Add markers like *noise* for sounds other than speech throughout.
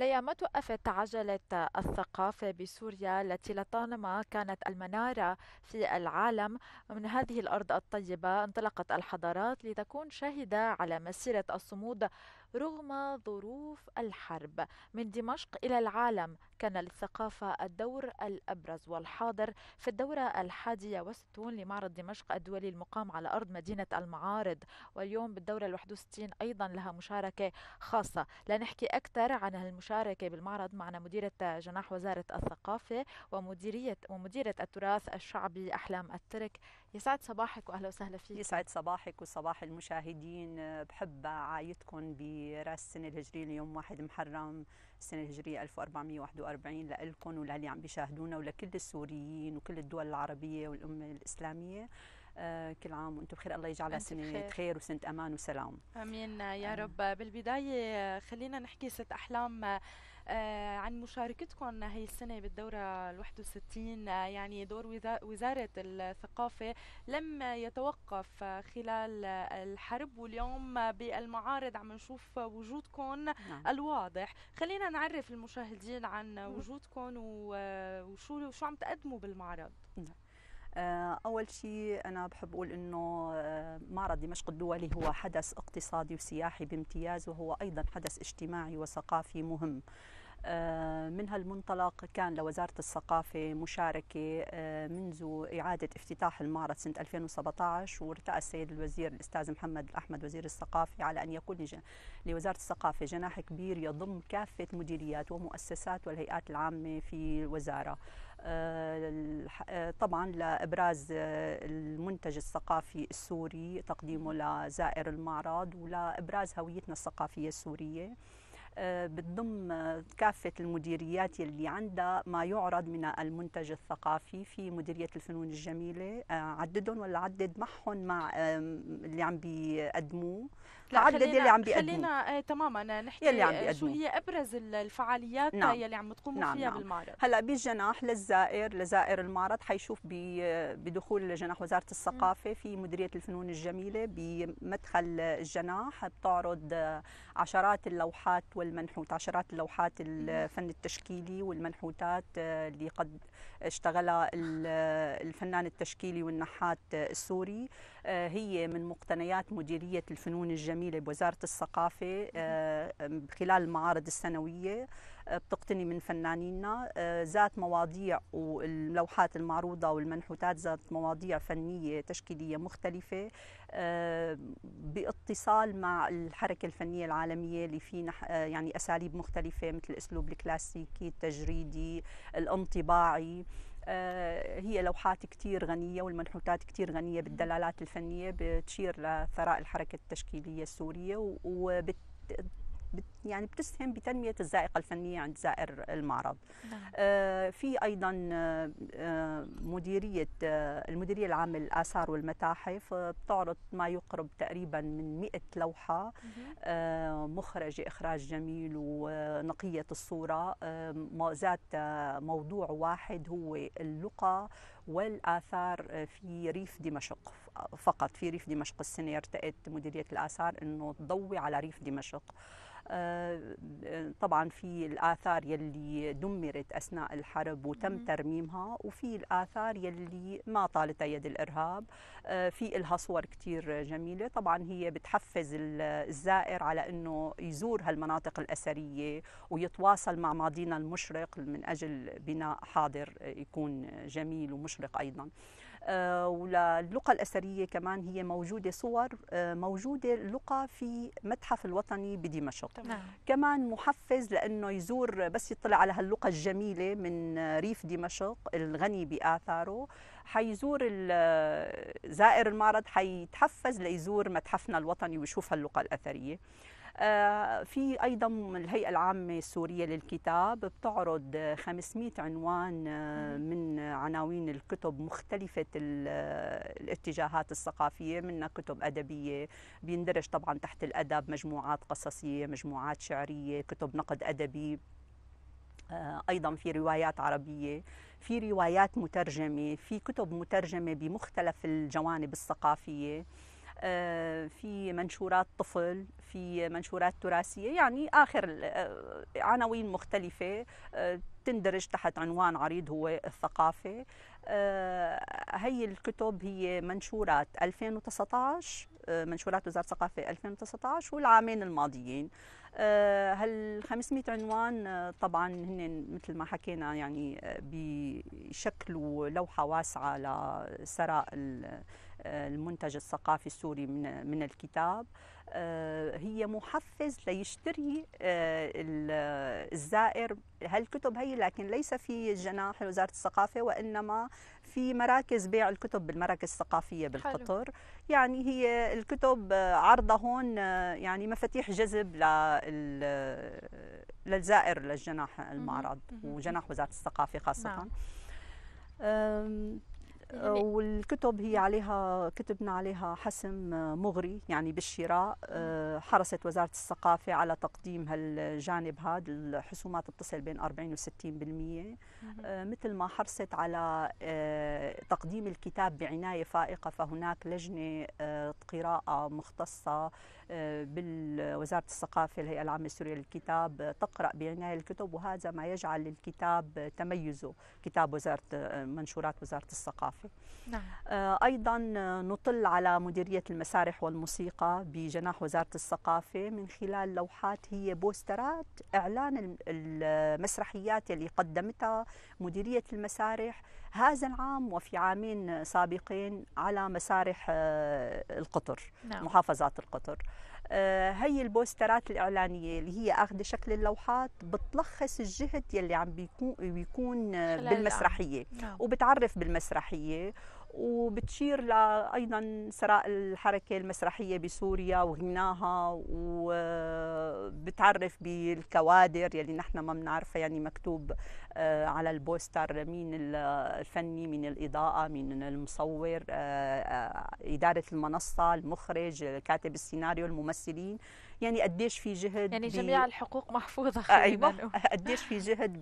ما توقفت عجلة الثقافة بسوريا التي لطالما كانت المنارة في العالم من هذه الأرض الطيبة انطلقت الحضارات لتكون شاهدة على مسيرة الصمود رغم ظروف الحرب من دمشق إلى العالم كان للثقافة الدور الأبرز والحاضر في الدورة الحادية والستون لمعرض دمشق الدولي المقام على أرض مدينة المعارض واليوم بالدورة الواحد وستين أيضا لها مشاركة خاصة لنحكي أكثر عن المشاركة بالمعرض معنا مديرة جناح وزارة الثقافة ومديرية ومديرة التراث الشعبي أحلام الترك يسعد صباحك واهلا وسهلا فيك يسعد صباحك وصباح المشاهدين بحب عايدكم براس السنه الهجريه اليوم 1 محرم السنه الهجريه 1441 لكم وللي عم بيشاهدونا ولكل السوريين وكل الدول العربيه والامه الاسلاميه آه، كل عام وانتم بخير الله يجعلها سنه بخير. خير وسنه امان وسلام امين يا رب بالبدايه خلينا نحكي ست احلام آه، عن مشاركتكم هي السنة بالدورة ال 61 آه، يعني دور وزارة الثقافة لم يتوقف خلال الحرب واليوم بالمعارض عم نشوف وجودكم نعم. الواضح خلينا نعرف المشاهدين عن وجودكم وشو شو عم تقدموا بالمعرض نعم. آه، أول شيء أنا بحب أقول أنه آه، معرض دمشق الدولي هو حدث اقتصادي وسياحي بامتياز وهو أيضا حدث اجتماعي وثقافي مهم آه، من هالمنطلق كان لوزارة الثقافة مشاركة منذ إعادة افتتاح المعرض سنة 2017 وارتأى السيد الوزير الأستاذ محمد الأحمد وزير الثقافة على أن يكون لوزارة الثقافة جناح كبير يضم كافة مديريات ومؤسسات والهيئات العامة في الوزارة آه، آه، طبعا لابراز آه، المنتج الثقافي السوري تقديمه لزائر المعرض ولابراز هويتنا الثقافيه السوريه بتضم كافة المديريات اللي عندها ما يعرض من المنتج الثقافي في مديرية الفنون الجميلة عددهم ولا عدد معهم مع اللي عم بيقدموه تعدد يلي عم بيقدموا خلينا آه تماما آه، نحكي يلي عم آه، شو هي ابرز الفعاليات آه، نعم. يلي عم تقوموا نعم فيها نعم. بالمعرض هلا بالجناح للزائر لزائر المعرض حيشوف بدخول جناح وزاره الثقافه في مديريه الفنون الجميله بمدخل الجناح بتعرض عشرات اللوحات والمنحوت عشرات اللوحات الفن التشكيلي والمنحوتات اللي قد اشتغلها الفنان التشكيلي والنحات السوري آه، هي من مقتنيات مديرية الفنون الجميلة بوزارة الثقافة آه، خلال المعارض السنوية آه، بتقتني من فنانينا ذات مواضيع واللوحات المعروضة والمنحوتات ذات مواضيع فنية تشكيلية مختلفة باتصال مع الحركة الفنية العالمية اللي في يعني أساليب مختلفة مثل الأسلوب الكلاسيكي التجريدي الانطباعي آه، هي لوحات كتير غنية والمنحوتات كتير غنية بالدلالات الفنية بتشير لثراء الحركة التشكيلية السورية وبت يعني بتسهم بتنميه الذائقه الفنيه عند زائر المعرض. نعم. آه في ايضا آه،, آه مديريه آه المديريه العامه للاثار والمتاحف آه، بتعرض ما يقرب تقريبا من 100 لوحه آه، مخرجه اخراج جميل ونقيه الصوره ذات موضوع واحد هو اللقى والاثار في ريف دمشق فقط في ريف دمشق السنه ارتقت مديريه الاثار انه تضوي على ريف دمشق. طبعا في الآثار يلي دمرت أثناء الحرب وتم ترميمها وفي الآثار يلي ما طالتها يد الإرهاب آه، في لها صور كثير جميلة طبعا هي بتحفز الزائر على أنه يزور هالمناطق الأثرية ويتواصل مع ماضينا المشرق من أجل بناء حاضر يكون جميل ومشرق أيضا آه، وللقى الأثرية كمان هي موجودة صور آه، موجودة اللقى في متحف الوطني بدمشق تمام. نعم. كمان محفز لأنه يزور بس يطلع على هاللقى الجميلة من ريف دمشق الغني بآثاره حيزور آه، زائر المعرض حيتحفز ليزور متحفنا الوطني ويشوف هاللقى الأثرية آه، في ايضا الهيئه العامه السوريه للكتاب بتعرض 500 عنوان آه، من عناوين الكتب مختلفه آه، الاتجاهات الثقافيه منها كتب ادبيه بيندرج طبعا تحت الادب مجموعات قصصيه مجموعات شعريه كتب نقد ادبي ايضا في روايات عربيه في روايات مترجمه في كتب مترجمه بمختلف الجوانب الثقافيه في منشورات طفل في منشورات تراثية يعني آخر آه، عناوين مختلفة آه، تندرج تحت عنوان عريض هو الثقافة آه، هي الكتب هي منشورات 2019 منشورات وزارة الثقافة 2019 والعامين الماضيين هال 500 عنوان طبعا هن مثل ما حكينا يعني بيشكلوا لوحة واسعة لسراء المنتج الثقافي السوري من من الكتاب آه، هي محفز ليشتري آه، الزائر هالكتب هي لكن ليس في جناح وزاره الثقافه وانما في مراكز بيع الكتب بالمراكز الثقافيه بالقطر حلو. يعني هي الكتب آه، عرضه هون يعني مفاتيح جذب لل للزائر للجناح المعرض وجناح وزاره الثقافه خاصه نعم. والكتب هي عليها كتبنا عليها حسم آه، مغري يعني بالشراء آه، حرصت وزارة الثقافة على تقديم هالجانب هذا الحسومات بتصل بين 40 و 60% مثل ما حرصت على آه، تقديم الكتاب بعناية فائقة فهناك لجنة قراءة مختصة آه، بوزاره الثقافه الهيئه العامه السوريه للكتاب آه، تقرا بعنايه الكتب وهذا ما يجعل الكتاب آه، تميزه كتاب وزاره منشورات وزاره الثقافه. نعم. ايضا نطل على مديريه المسارح والموسيقى بجناح وزاره الثقافه من خلال لوحات هي بوسترات اعلان المسرحيات اللي قدمتها مديريه المسارح هذا العام وفي عامين سابقين على مسارح القطر نعم. محافظات القطر. آه، هي البوسترات الإعلانية اللي هي أخذ شكل اللوحات بتلخص الجهد يلي عم بيكون, بيكون آه، بالمسرحية نعم. وبتعرف بالمسرحية وبتشير لأيضا سراء الحركة المسرحية بسوريا وغناها وبتعرف آه، بالكوادر يلي نحن ما بنعرفها يعني مكتوب آه، على البوستر من الفني من الإضاءة من المصور آه، آه، إدارة المنصة المخرج كاتب السيناريو الممثلين يعني قديش في جهد يعني جميع الحقوق محفوظة أيوة *laughs* قديش في جهد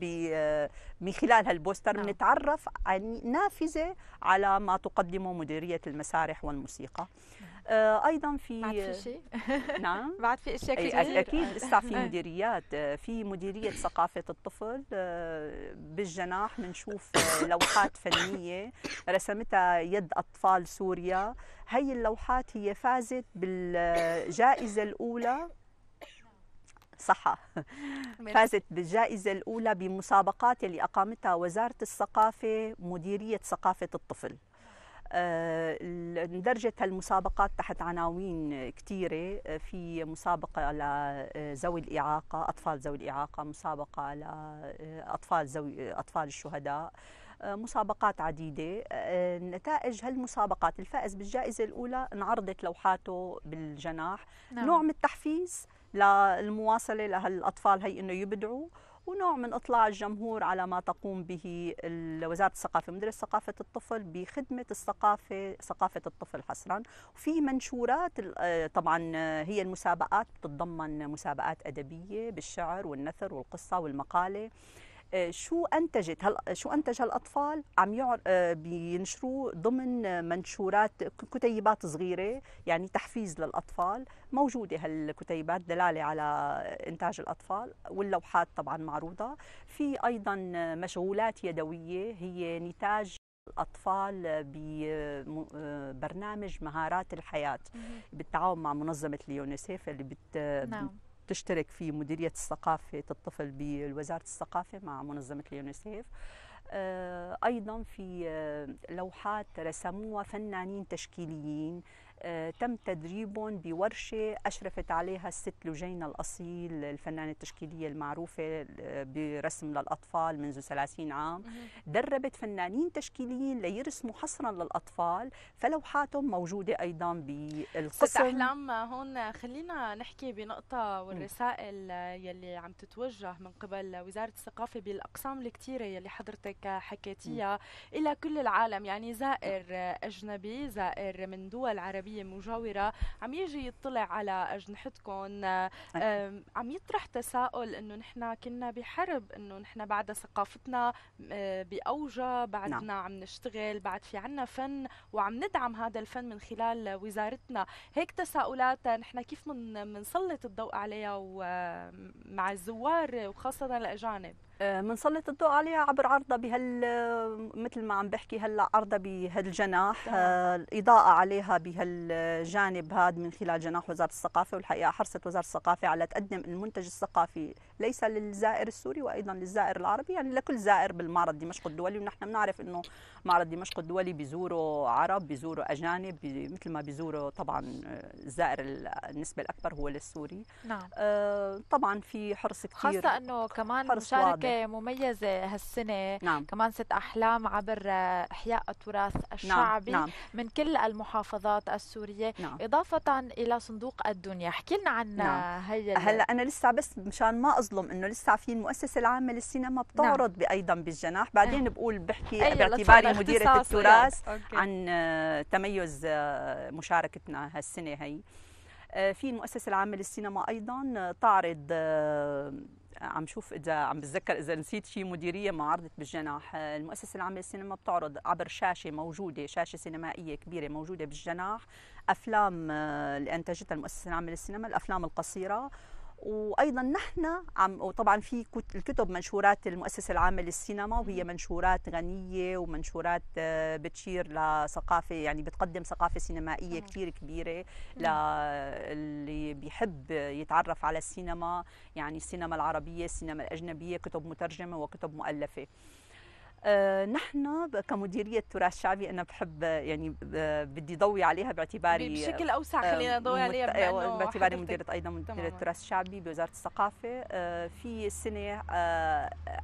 من خلال هالبوستر بنتعرف نعم. عن نافذة على ما تقدمه مديرية المسارح والموسيقى نعم. آه، ايضا في بعد في شيء *laughs* نعم بعد في اشياء كثير اكيد *laughs* لسه في مديريات آه، في مديريه ثقافه الطفل آه، بالجناح بنشوف لوحات فنيه رسمتها يد اطفال سوريا هي اللوحات هي فازت بالجائزه الاولى صحة فازت بالجائزة الأولى بمسابقات اللي أقامتها وزارة الثقافة مديرية ثقافة الطفل آه، درجة المسابقات تحت عناوين كثيرة آه، في مسابقة لذوي آه، الإعاقة أطفال ذوي الإعاقة مسابقة لأطفال زوي أطفال الشهداء مسابقات عديدة نتائج هالمسابقات الفائز بالجائزة الأولى انعرضت لوحاته بالجناح نعم. نوع من التحفيز للمواصلة لهالأطفال هي أنه يبدعوا ونوع من اطلاع الجمهور على ما تقوم به وزاره الثقافه مدير ثقافه الطفل بخدمه الثقافه ثقافه الطفل حصرا وفي منشورات آه، طبعا آه، هي المسابقات بتتضمن مسابقات ادبيه بالشعر والنثر والقصه والمقاله آه، شو انتجت هل شو انتج هالاطفال عم يعر... آه، بينشروه ضمن منشورات كتيبات صغيره يعني تحفيز للاطفال موجوده هالكتيبات دلاله على انتاج الاطفال واللوحات طبعا معروضه في ايضا مشغولات يدويه هي نتاج الأطفال ببرنامج آه، مهارات الحياة بالتعاون مع منظمة اليونيسيف اللي بت... نعم. تشترك في مديريه الثقافه الطفل بوزاره الثقافه مع منظمه اليونيسيف آه، ايضا في آه، لوحات رسموها فنانين تشكيليين آه، تم تدريبهم بورشة أشرفت عليها الست لجينة الأصيل الفنانة التشكيلية المعروفة آه، برسم للأطفال منذ 30 عام دربت فنانين تشكيليين ليرسموا حصرا للأطفال فلوحاتهم موجودة أيضا بالقسم ست أحلام هون خلينا نحكي بنقطة والرسائل يلي عم تتوجه من قبل وزارة الثقافة بالأقسام الكثيرة يلي حضرتك حكيتيها إلى كل العالم يعني زائر أجنبي زائر من دول عربية شبابيه مجاوره عم يجي يطلع على اجنحتكم عم يطرح تساؤل انه نحن كنا بحرب انه نحن بعد ثقافتنا باوجها بعدنا نعم. عم نشتغل بعد في عنا فن وعم ندعم هذا الفن من خلال وزارتنا هيك تساؤلات نحن كيف منسلط الضوء عليها مع الزوار وخاصه الاجانب آه، منسلط الضوء عليها عبر عرضه بهال آه، مثل ما عم بحكي هلا عرضه بهالجناح الاضاءه آه، عليها بهالجانب هذا من خلال جناح وزاره الثقافه والحقيقه حرصت وزاره الثقافه على تقدم المنتج الثقافي ليس للزائر السوري وايضا للزائر العربي يعني لكل زائر بالمعرض دمشق الدولي ونحن بنعرف انه معرض دمشق الدولي بيزوروا عرب بيزوروا اجانب بي مثل ما بيزوروا طبعا الزائر النسبه الاكبر هو للسوري نعم آه طبعا في حرص كثير خاصه انه كمان مشاركه مميزة هالسنة نعم. كمان ست أحلام عبر إحياء التراث الشعبي نعم. نعم. من كل المحافظات السورية نعم. إضافة إلى صندوق الدنيا احكي لنا عن نعم. هي هلا أنا لسه بس مشان ما أظلم إنه لسه في المؤسسة العامة للسينما نعم. بتعرض نعم. أيضا بالجناح بعدين نعم. بقول بحكي أيوة، باعتباري مديرة التراث عن تميز مشاركتنا هالسنة هي آه، في المؤسسه العامه للسينما ايضا آه، تعرض آه، عم شوف اذا عم بتذكر اذا نسيت شيء مديريه ما عرضت بالجناح المؤسسه العامه للسينما بتعرض عبر شاشه موجوده شاشه سينمائيه كبيره موجوده بالجناح افلام اللي انتجتها المؤسسه العامه للسينما الافلام القصيره وايضا نحن عم وطبعا في الكتب منشورات المؤسسه العامه للسينما وهي منشورات غنيه ومنشورات آه، بتشير لثقافه يعني بتقدم ثقافه سينمائيه كثير كبيره للي بيحب يتعرف على السينما يعني السينما العربيه السينما الاجنبيه كتب مترجمه وكتب مؤلفه آه، نحن كمديريه التراث الشعبي انا بحب يعني بدي ضوي عليها باعتباري بشكل اوسع آه، خلينا نضوي عليها أيوة، باعتباري مديره ايضا مديره التراث الشعبي بوزاره الثقافه آه، في السنه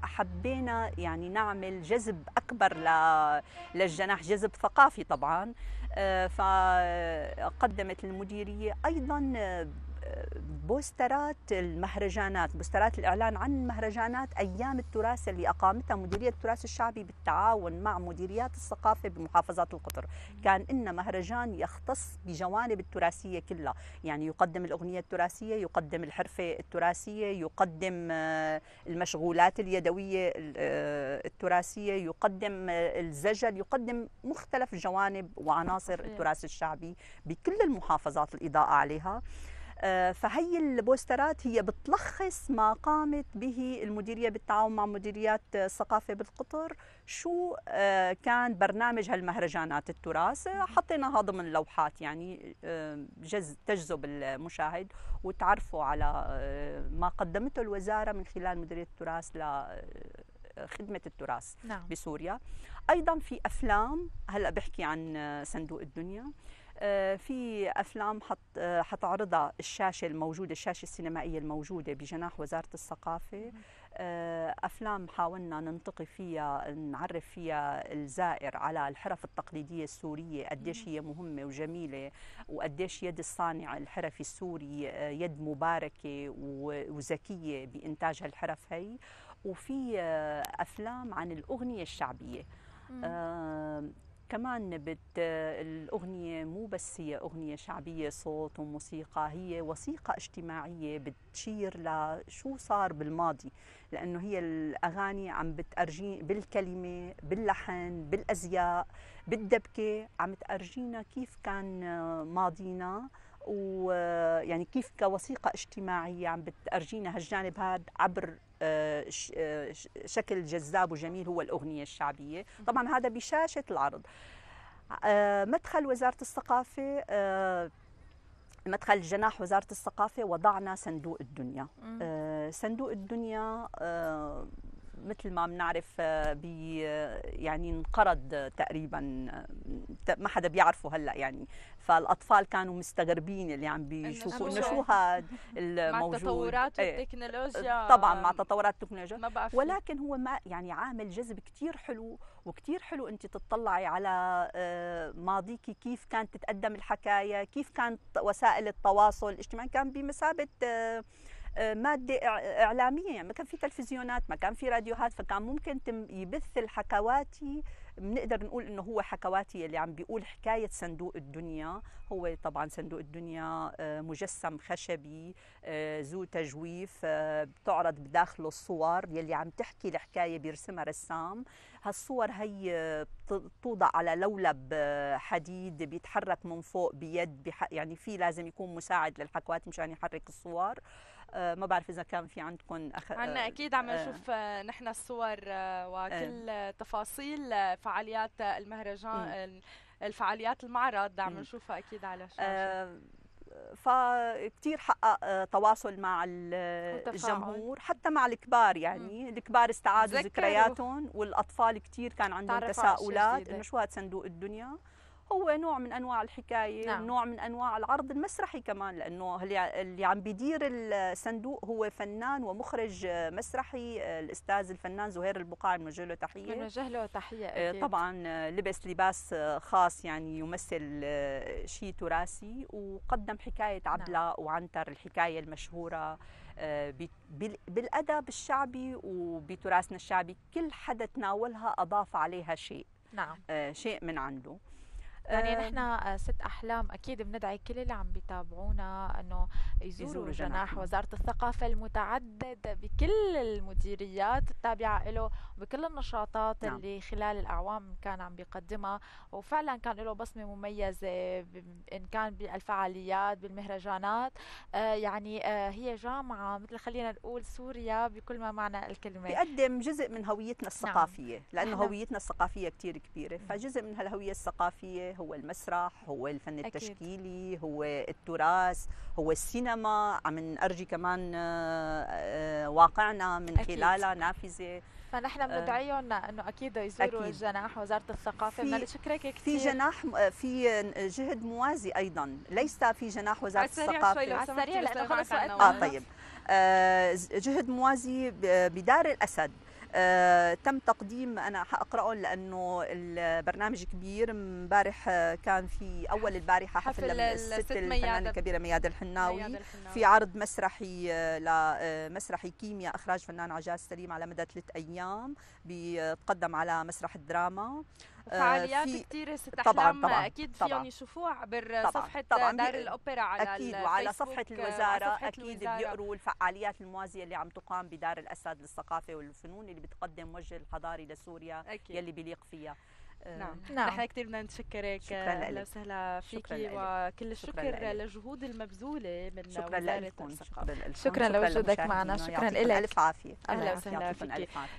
حبينا يعني نعمل جذب اكبر للجناح جذب ثقافي طبعا فقدمت المديريه ايضا بوسترات المهرجانات بوسترات الإعلان عن المهرجانات أيام التراث اللي أقامتها مديرية التراث الشعبي بالتعاون مع مديريات الثقافة بمحافظات القطر كان إن مهرجان يختص بجوانب التراثية كلها يعني يقدم الأغنية التراثية يقدم الحرفة التراثية يقدم آه، المشغولات اليدوية آه، التراثية يقدم آه، الزجل يقدم مختلف جوانب وعناصر التراث الشعبي بكل المحافظات الإضاءة عليها آه، فهي البوسترات هي بتلخص ما قامت به المديريه بالتعاون مع مديريات الثقافه بالقطر شو آه، كان برنامج هالمهرجانات التراث حطيناها ضمن لوحات يعني آه، تجذب المشاهد وتعرفوا على ما قدمته الوزاره من خلال مديريه التراث ل خدمة التراث نعم. بسوريا أيضا في أفلام هلأ بحكي عن صندوق الدنيا آه، في افلام آه، حتعرضها الشاشه الموجوده الشاشه السينمائيه الموجوده بجناح وزاره الثقافه آه، افلام حاولنا ننتقي فيها نعرف فيها الزائر على الحرف التقليديه السوريه قديش هي مهمه وجميله وقديش يد الصانع الحرفي السوري يد مباركه وذكيه بانتاج هالحرف هي وفي افلام عن الاغنيه الشعبيه كمان بت آه، الأغنية مو بس هي أغنية شعبية صوت وموسيقى هي وثيقة اجتماعية بتشير لشو صار بالماضي لأنه هي الأغاني عم بتأرجي بالكلمة باللحن بالأزياء بالدبكة عم تأرجينا كيف كان آه، ماضينا ويعني آه، كيف كوثيقة اجتماعية عم بتأرجينا هالجانب هذا عبر آه، آه، شكل جذاب وجميل هو الأغنية الشعبية طبعا هذا بشاشة العرض آه، مدخل وزارة الثقافة مدخل جناح وزارة الثقافة وضعنا صندوق الدنيا صندوق الدنيا مثل ما بنعرف آه، آه، يعني انقرض آه، تقريبا ما حدا بيعرفه هلا يعني فالاطفال كانوا مستغربين اللي عم بيشوفوا انه شو هاد الموجود مع تطورات إيه. التكنولوجيا طبعا مع تطورات التكنولوجيا ما ولكن هو ما يعني عامل جذب كثير حلو وكثير حلو انت تطلعي على ماضيكي كيف كانت تتقدم الحكايه كيف كانت وسائل التواصل الاجتماعي كان بمثابه آه، ماده اعلاميه يعني ما كان في تلفزيونات ما كان في راديوهات فكان ممكن يبث الحكواتي بنقدر نقول انه هو حكواتي اللي عم بيقول حكايه صندوق الدنيا هو طبعا صندوق الدنيا آه، مجسم خشبي آه، ذو تجويف بتعرض بداخله الصور يلي عم تحكي الحكايه بيرسمها رسام هالصور هي بتوضع على لولب حديد بيتحرك من فوق بيد يعني في لازم يكون مساعد للحكوات مشان يحرك الصور آه، ما بعرف اذا كان في عندكم أخ... عنا آه، اكيد عم نشوف آه. نحن الصور وكل تفاصيل فعاليات المهرجان الفعاليات المعرض عم نشوفها اكيد على الشاشه فكتير حقق تواصل مع الجمهور حتى مع الكبار يعني مم. الكبار استعادوا ذكرياتهم والاطفال كتير كان عندهم تساؤلات انه شو هاد صندوق الدنيا هو نوع من انواع الحكايه نعم. نوع من انواع العرض المسرحي كمان لانه اللي عم بيدير الصندوق هو فنان ومخرج مسرحي الاستاذ الفنان زهير البقاع بنوجه له تحيه بنوجه له تحيه آه، أكيد. طبعا آه، لبس لباس آه، خاص يعني يمثل شيء تراثي وقدم حكايه نعم. عبله نعم. وعنتر الحكايه المشهوره بالادب الشعبي وبتراثنا الشعبي كل حدا تناولها اضاف عليها شيء نعم شيء من عنده يعني آه، نحن آه، ست احلام اكيد بندعي كل اللي عم بيتابعونا انه يزوروا يزوروا جناح وزاره الثقافه المتعدده بكل المديريات التابعه له بكل النشاطات نعم. اللي خلال الاعوام كان عم بيقدمها وفعلا كان له بصمه مميزه ان كان بالفعاليات بالمهرجانات آه يعني آه هي جامعه مثل خلينا نقول سوريا بكل ما معنى الكلمه بيقدم جزء من هويتنا نعم. الثقافيه نعم. لانه هويتنا الثقافيه كثير كبيره فجزء من هالهويه الثقافيه هو المسرح هو الفن أكيد. التشكيلي هو التراث هو السينما عم نرجي كمان آه، آه، واقعنا من خلالها نافذه فنحن آه، بندعيهم انه اكيد يزوروا أكيد. جناح وزاره الثقافه بدنا نشكرك كثير في جناح في جهد موازي ايضا ليس في جناح وزاره الثقافه شوي على السريع لانه خلص وقتنا اه طيب جهد موازي بدار الاسد آه، تم تقديم انا حاقراه لانه البرنامج كبير امبارح آه، كان في اول البارحه حفل, حفل الست الفنانه الكبيره مياد الحناوي, مياد في عرض مسرحي آه، لمسرحي كيمياء اخراج فنان عجاز سليم على مدى ثلاث ايام بتقدم على مسرح الدراما آه، فعاليات في... كثير ست احلام طبعاً طبعاً اكيد فيهم يشوفوها يعني عبر صفحه طبعاً دار الاوبرا على اكيد وعلى صفحه آه، الوزاره صفحة اكيد الوزارة. بيقروا الفعاليات الموازيه اللي عم تقام بدار الاسد للثقافه والفنون اللي بتقدم وجه الحضاري لسوريا أكيد. يلي بيليق فيها آه، نعم نعم نحن كثير بدنا نشكرك اهلا وسهلا فيكي وكل الشكر للجهود المبذوله من شكرا وزاره الثقافه شكرا, شكرا لوجودك معنا شكرا لك الف عافيه اهلا وسهلا فيكي